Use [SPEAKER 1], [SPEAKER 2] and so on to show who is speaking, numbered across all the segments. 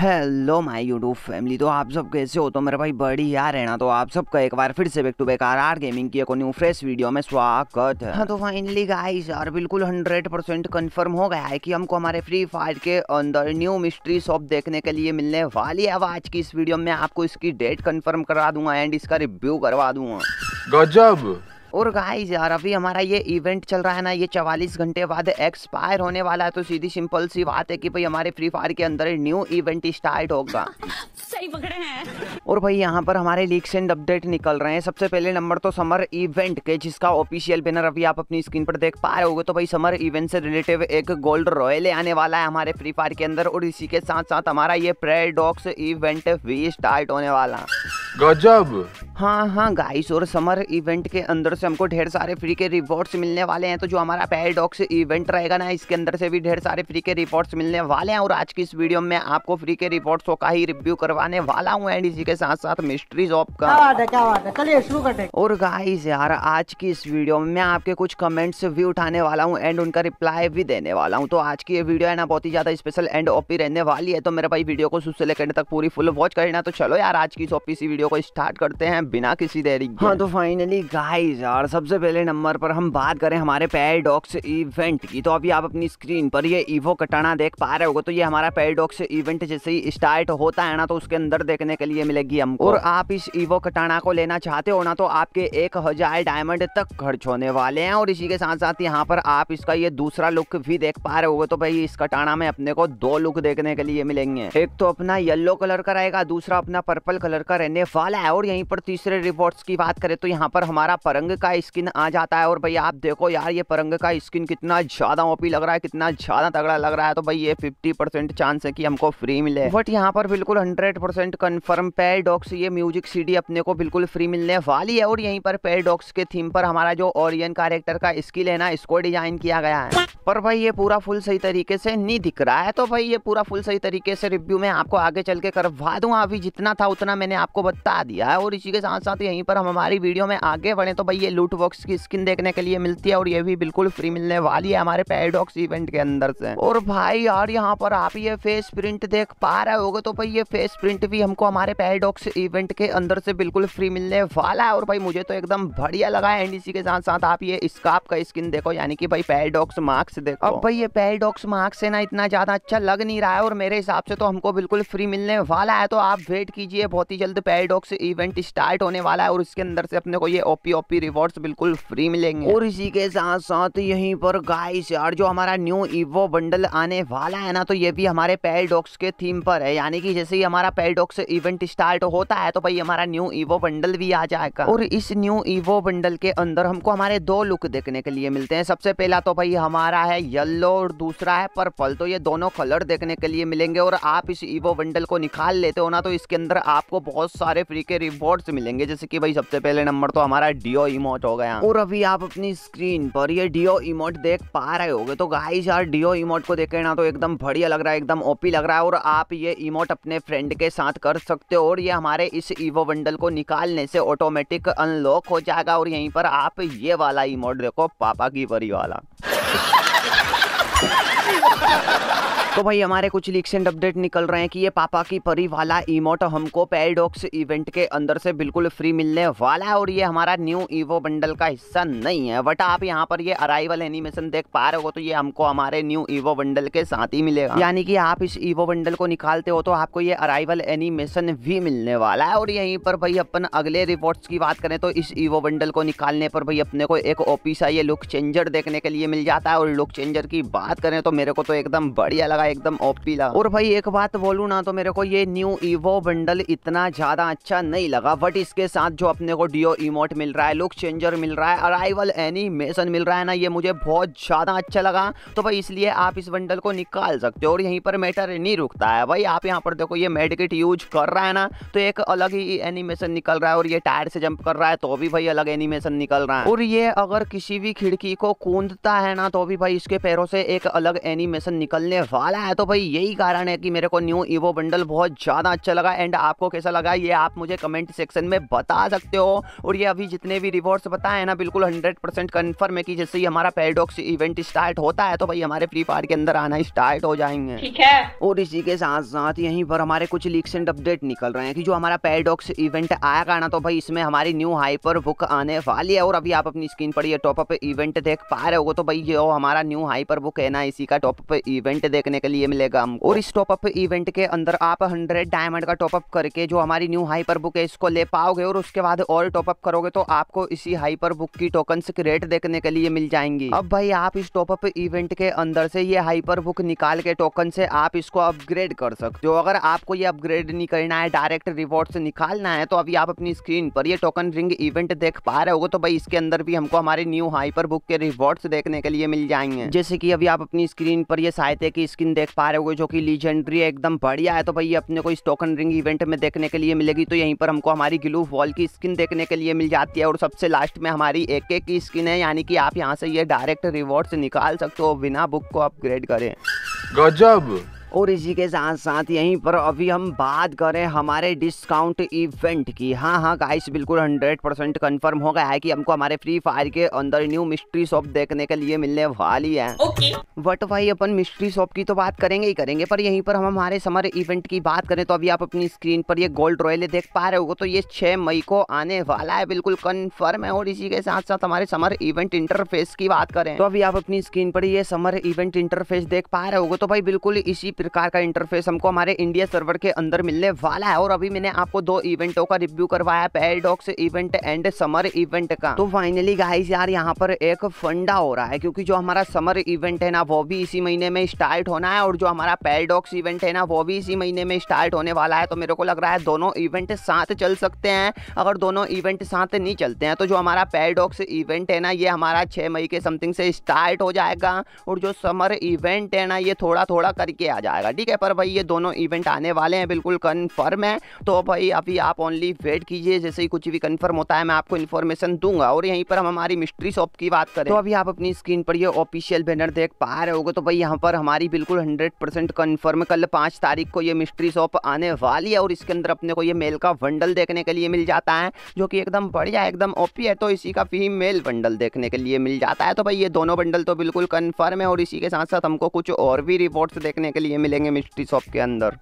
[SPEAKER 1] Hello my YouTube family तो आप सब कैसे हो तो मेरे भाई बड़ी यार है ना तो आप सबका एक बार फिर से back to back R R gaming की एक न्यू फ्रेश वीडियो में स्वागत है हाँ तो फाइनली गाइस यार बिल्कुल 100 परसेंट कन्फर्म हो गया है कि हमको हमारे फ्री फायर के अंदर न्यू मिस्ट्री शॉप देखने के लिए मिलने वाली है आज की इस वीडियो में आपको इसकी डेट कन्फर्म करा दूंगा एंड इसका रिव्यू करवा दूंगा गजब और गाइज यार अभी हमारा ये इवेंट चल रहा है ना ये चवालीस घंटे बाद एक्सपायर होने वाला है तो सीधी सिंपल सी बात है कि भाई हमारे फ्री फायर के अंदर न्यू इवेंट स्टार्ट होगा सही पकड़े हैं और भाई यहाँ पर हमारे लीक्स एंड अपडेट निकल रहे हैं सबसे पहले नंबर तो समर इवेंट के जिसका ऑफिशियल बैनर अभी आप अपनी स्क्रीन पर देख पा रहे हो तो भाई समर इवेंट से रिलेटिव एक गोल्ड रॉयल आने वाला है हमारे फ्री फायर के अंदर और इसी के साथ साथ हमारा ये प्रेडॉक्स इवेंट भी स्टार्ट होने वाला गजब हाँ हाँ गाइस और समर इवेंट के अंदर से हमको ढेर सारे फ्री के रिवॉर्ड्स मिलने वाले हैं तो जो हमारा पैराडॉक्स इवेंट रहेगा ना इसके अंदर से भी ढेर सारे फ्री के रिवॉर्ड्स मिलने वाले हैं और आज की इस वीडियो में आपको फ्री के रिवॉर्ड्स का ही रिव्यू करवाने वाला हूँ एंड इसी के साथ साथ मिस्ट्रीज ऑफ का चलिए शुरू करते और गाइस यार आज की इस वीडियो में मैं आपके कुछ कमेंट्स भी उठाने वाला हूँ एंड उनका रिप्लाई भी देने वाला हूँ तो आज की ये वीडियो है ना बहुत ही ज्यादा स्पेशल एंड ओपी रहने वाली है तो मेरे भाई वीडियो को शुरू से लेकर तक पूरी फुल वॉच करना तो चलो यार आज की इस ओपी सी वीडियो को स्टार्ट करते हैं बिना किसी देरी हाँ तो फाइनली गाइज यार सबसे पहले नंबर पर हम बात करें हमारे पेरीडॉक्स इवेंट की तो अभी आप अपनी स्क्रीन पर ये ईवो कटाना देख पा रहे होगे तो ये हमारा पेरीडॉक्स इवेंट जैसे ही स्टार्ट होता है ना तो उसके अंदर देखने के लिए मिलेगी हमको और आप इस ईवो कटाना को लेना चाहते हो ना तो आपके एक हजार डायमंड तक खर्च होने वाले हैं और इसी के साथ साथ यहाँ पर आप इसका ये दूसरा लुक भी देख पा रहे होगे तो भाई इस कटाना में अपने को दो लुक देखने के लिए मिलेंगे एक तो अपना येल्लो कलर का रहेगा दूसरा अपना पर्पल कलर का रहने वाला है और यहीं पर तीसरे रिपोर्ट्स की बात करें तो यहाँ पर हमारा परंग का स्किन आ जाता है और भाई आप देखो यार ये परंग का स्किन कितना ज़्यादा ओपी लग रहा है कितना ज़्यादा तगड़ा लग रहा है तो भाई ये फिफ्टी परसेंट चांस है कि हमको फ्री मिले बट यहाँ पर बिल्कुल हंड्रेड परसेंट कन्फर्म पेरडॉक्स ये म्यूजिक सीडी अपने को बिल्कुल फ्री मिलने वाली है और यहीं पर पेरडॉक्स के थीम पर हमारा जो ओरियन कैरेक्टर का स्किल है ना इसको डिजाइन किया गया है पर भाई ये पूरा फुल सही तरीके से नहीं दिख रहा है तो भाई ये पूरा फुल सही तरीके से रिव्यू में आपको आगे चल के करवा दूंगा अभी जितना था उतना मैंने आपको बता दिया है और इसी के साथ साथ यहीं पर हम हमारी वीडियो में आगे बढ़े तो भाई ये ये लूट बॉक्स की स्किन देखने के लिए मिलती है और ये भी बिल्कुल फ्री मिलने वाली है हमारे पैडॉक्स इवेंट के अंदर से और भाई यार यहाँ पर आप ये फेस प्रिंट देख पा रहे हो तो भाई ये फेस प्रिंट भी हमको हमारे पैडॉक्स इवेंट के अंदर से बिल्कुल फ्री मिलने वाला है और भाई मुझे तो एकदम बढ़िया लगा है एनडीसी के साथ साथ आप ये स्काप का स्किन देखो यानी कि भाई पैडॉक्स मार्क्स देखो अब भाई ये पैडॉक्स मार्क्स है ना इतना ज्यादा अच्छा लग नहीं रहा है और मेरे हिसाब से तो हमको बिल्कुल फ्री मिलने वाला है तो आप वेट कीजिए बहुत ही जल्द पैडॉक्स इवेंट स्टार्ट होने वाला है और उसके अंदर से अपने को ये ओपी ओपी रिवॉर्ड रिवॉर्ड्स बिल्कुल फ्री मिलेंगे और इसी के साथ साथ यहीं पर गाइस यार जो हमारा न्यू इवो बंडल आने वाला है ना तो ये भी हमारे पेल डॉक्स के थीम पर है यानी कि जैसे ही हमारा पेल डॉक्स इवेंट स्टार्ट होता है तो भाई हमारा न्यू इवो बंडल भी आ जाएगा और इस न्यू इवो बंडल के अंदर हमको हमारे दो लुक देखने के लिए मिलते हैं सबसे पहला तो भाई हमारा है येल्लो और दूसरा है पर्पल तो ये दोनों कलर देखने के लिए मिलेंगे और आप इस इवो बंडल को निकाल लेते हो ना तो इसके अंदर आपको बहुत सारे फ्री के रिवॉर्ड मिलेंगे जैसे कि भाई सबसे पहले नंबर तो हमारा डीओ इमोट हो गया और अभी आप अपनी स्क्रीन पर ये डियो इमोट देख पा रहे होगे तो गाइस यार डियो इमोट को देखे ना तो एकदम बढ़िया लग रहा है एकदम ओपी लग रहा है और आप ये इमोट अपने फ्रेंड के साथ कर सकते हो और ये हमारे इस ईवो बंडल को निकालने से ऑटोमेटिक अनलॉक हो जाएगा और यहीं पर आप ये वाला इमोट देखो पापा की परी वाला तो भाई हमारे कुछ लीक्स एंड अपडेट निकल रहे हैं कि ये पापा की परी वाला इमोट हमको पैडॉक्स इवेंट के अंदर से बिल्कुल फ्री मिलने वाला है और ये हमारा न्यू ईवो बंडल का हिस्सा नहीं है बट आप यहाँ पर ये अराइवल एनिमेशन देख पा रहे हो तो ये हमको हमारे न्यू ईवो बंडल के साथ ही मिलेगा यानी कि आप इस ईवो बंडल को निकालते हो तो आपको ये अराइवल एनिमेशन भी मिलने वाला है और यहीं पर भाई अपन अगले रिपोर्ट की बात करें तो इस ईवो बंडल को निकालने पर भाई अपने को एक ओपी सा ये लुक चेंजर देखने के लिए मिल जाता है और लुक चेंजर की बात करें तो मेरे को तो एकदम बढ़िया लगा लगा एकदम ओपी लगा और भाई एक बात बोलू ना तो मेरे को ये न्यू इवो बंडल इतना ज्यादा अच्छा नहीं लगा बट इसके साथ जो अपने को डिओ इमोट मिल रहा है लुक चेंजर मिल रहा है अराइवल एनिमेशन मिल रहा है ना ये मुझे बहुत ज्यादा अच्छा लगा तो भाई इसलिए आप इस बंडल को निकाल सकते हो और यहीं पर मैटर नहीं रुकता है भाई आप यहाँ पर देखो ये मेडिकेट यूज कर रहा है ना तो एक अलग ही एनिमेशन निकल रहा है और ये टायर से जंप कर रहा है तो भी भाई अलग एनिमेशन निकल रहा है और ये अगर किसी भी खिड़की को कूदता है ना तो भी भाई इसके पैरों से एक अलग एनिमेशन निकलने वाला वाला है तो भाई यही कारण है कि मेरे को न्यू ईवो बंडल बहुत ज़्यादा अच्छा लगा एंड आपको कैसा लगा ये आप मुझे कमेंट सेक्शन में बता सकते हो और ये अभी जितने भी रिवॉर्ड्स बताए ना बिल्कुल हंड्रेड परसेंट कन्फर्म है कि जैसे ही हमारा पेडॉक्स इवेंट स्टार्ट होता है तो भाई हमारे फ्री फायर के अंदर आना स्टार्ट हो जाएंगे ठीक है और इसी के साथ साथ यहीं पर हमारे कुछ लीक्स एंड अपडेट निकल रहे हैं कि जो हमारा पेरेडॉक्स इवेंट आएगा ना तो भाई इसमें हमारी न्यू हाइपर बुक आने वाली है और अभी आप अपनी स्क्रीन पर ये टॉपअप इवेंट देख पा रहे हो तो भाई ये हमारा न्यू हाइपर बुक है ना इसी का टॉपअप इवेंट देखने के लिए मिलेगा हमको और इस टॉपअप इवेंट के अंदर आप हंड्रेड डायमंड का टॉपअप करके जो हमारी न्यू हाइपर बुक है इसको ले पाओगे और उसके बाद और टॉपअप करोगे तो आपको इसी हाइपर बुक की टोकन क्रिएट देखने के लिए मिल जाएंगी अब भाई आप इस टॉपअप इवेंट के अंदर से ये हाइपर बुक निकाल के टोकन से आप इसको अपग्रेड कर सकते हो अगर आपको ये अपग्रेड नहीं करना है डायरेक्ट रिवॉर्ड निकालना है तो अभी आप अपनी स्क्रीन पर ये टोकन रिंग इवेंट देख पा रहे हो तो भाई इसके अंदर भी हमको हमारे न्यू हाइपर बुक के रिवॉर्ड देखने के लिए मिल जाएंगे जैसे की अभी आप अपनी स्क्रीन पर ये साहित्य की स्क्रीन टोकन देख पा रहे हो जो कि लीजेंड्री एकदम बढ़िया है तो भाई अपने को इस टोकन रिंग इवेंट में देखने के लिए मिलेगी तो यहीं पर हमको हमारी ग्लू वॉल की स्किन देखने के लिए मिल जाती है और सबसे लास्ट में हमारी एक एक की स्किन है यानी कि आप यहाँ से ये डायरेक्ट रिवॉर्ड निकाल सकते हो बिना बुक को अपग्रेड करें गजब और इसी के साथ साथ यहीं पर अभी हम बात करें हमारे डिस्काउंट इवेंट की हाँ हाँ गाइस बिल्कुल हंड्रेड परसेंट कन्फर्म हो गया है कि हमको हमारे फ्री फायर के अंदर न्यू मिस्ट्री शॉप देखने के लिए मिलने वाली है ओके okay. बट भाई अपन मिस्ट्री शॉप की तो बात करेंगे ही करेंगे पर यहीं पर हम हमारे समर इवेंट की बात करें तो अभी आप अपनी स्क्रीन पर ये गोल्ड रॉयल देख पा रहे हो तो ये छह मई को आने वाला है बिल्कुल कन्फर्म है और इसी के साथ साथ हमारे समर इवेंट इंटरफेस की बात करें तो अभी आप अपनी स्क्रीन पर ये समर इवेंट इंटरफेस देख पा रहे हो तो भाई बिल्कुल इसी प्रकार का इंटरफेस हमको हमारे इंडिया सर्वर के अंदर मिलने वाला है और अभी मैंने आपको दो इवेंटों का रिव्यू करवाया paradox event and summer event का तो फाइनली गाइस यार यहाँ पर एक फंडा हो रहा है क्योंकि जो हमारा समर इवेंट है ना वो भी इसी महीने में स्टार्ट होना है और जो हमारा पैरडॉक्स इवेंट है ना वो भी इसी महीने में स्टार्ट होने वाला है तो मेरे को लग रहा है दोनों इवेंट साथ चल सकते हैं अगर दोनों इवेंट साथ नहीं चलते हैं तो जो हमारा पैरडॉक्स इवेंट है ना ये हमारा छह मई के समथिंग से स्टार्ट हो जाएगा और जो समर इवेंट है ना ये थोड़ा थोड़ा करके आ जाएगा जाएगा ठीक है पर भाई ये दोनों इवेंट आने वाले हैं बिल्कुल कन्फर्म है तो भाई अभी आप ओनली वेट कीजिए जैसे ही कुछ भी कन्फर्म होता है मैं आपको इन्फॉर्मेशन दूंगा और यहीं पर हम हमारी मिस्ट्री शॉप की बात करें तो अभी आप अपनी स्क्रीन पर ये ऑफिशियल बैनर देख पा रहे होगे तो भाई यहाँ पर हमारी बिल्कुल हंड्रेड परसेंट कन्फर्म कल पाँच तारीख को ये मिस्ट्री शॉप आने वाली है और इसके अंदर अपने को ये मेल का बंडल देखने के लिए मिल जाता है जो कि एकदम बढ़िया एकदम ओपी है तो इसी का मेल बंडल देखने के लिए मिल जाता है तो भाई ये दोनों बंडल तो बिल्कुल कन्फर्म है और इसी के साथ साथ हमको कुछ और भी रिपोर्ट्स देखने के लिए मिलेंगे मिस्ट्री शॉप के अंदर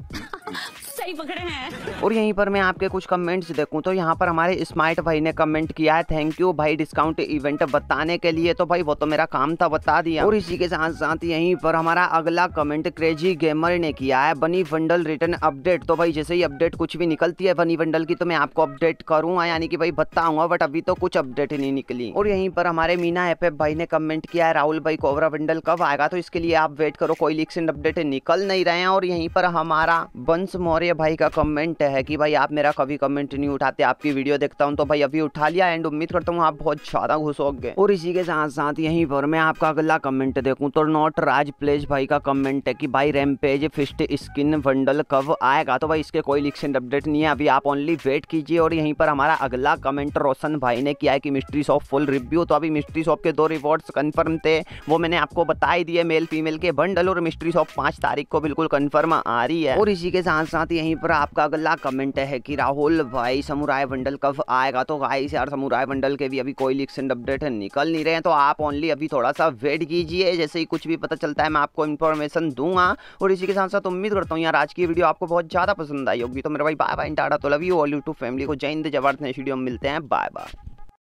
[SPEAKER 1] भाई पकड़े हैं और यहीं पर मैं आपके कुछ कमेंट्स देखूं तो यहाँ पर हमारे स्मार्ट भाई ने कमेंट किया है थैंक यू भाई डिस्काउंट इवेंट बताने के लिए तो भाई वो तो मेरा काम था बता दिया और इसी के साथ साथ यहीं पर हमारा अगला कमेंट क्रेजी गेमर ने किया है बनी बंडल रिटर्न अपडेट तो भाई जैसे ही अपडेट कुछ भी निकलती है बनी बंडल की तो मैं आपको अपडेट करूंगा यानी कि भाई बताऊंगा बट अभी तो कुछ अपडेट नहीं निकली और यहीं पर हमारे मीना एफ भाई ने कमेंट किया है राहुल भाई कोबरा बंडल कब आएगा तो इसके लिए आप वेट करो कोई लिक्स अपडेट निकल नहीं रहे हैं और यहीं पर हमारा बंस मौर्य भाई का कमेंट है कि भाई आप मेरा कभी कमेंट नहीं उठाते आपकी वीडियो देखता हूँ तो भाई अभी उठा लिया एंड उम्मीद करता हूँ आप बहुत ज़्यादा हो गए और इसी के साथ साथ यहीं पर मैं आपका अगला कमेंट देखूँ तो नॉट राज प्लेज भाई का कमेंट है कि भाई रैमपेज फिस्ट स्किन बंडल कब आएगा तो भाई इसके कोई लिक्सेंट अपडेट नहीं है अभी आप ओनली वेट कीजिए और यहीं पर हमारा अगला कमेंट रोशन भाई ने किया है कि मिस्ट्री शॉप फुल रिव्यू तो अभी मिस्ट्री शॉप के दो रिवॉर्ड कन्फर्म थे वो मैंने आपको बताई दिए मेल फीमेल के बंडल और मिस्ट्री शॉप पांच तारीख को बिल्कुल कन्फर्म आ रही है और इसी के साथ साथ यहीं पर आपका अगला कमेंट है कि राहुल भाई समुराय बंडल कब आएगा तो गाइस यार समुराय बंडल के भी अभी कोई एंड अपडेट निकल नहीं रहे हैं तो आप ओनली अभी थोड़ा सा वेट कीजिए जैसे ही कुछ भी पता चलता है मैं आपको इन्फॉर्मेशन दूंगा और इसी के साथ साथ उम्मीद करता हूँ यार आज की वीडियो आपको बहुत ज़्यादा पसंद आई होगी तो मेरे भाई बाय बाय टाटा तो love you all to family को जय हिंद जवाब नेक्स्ट वीडियो में मिलते हैं बाय बाय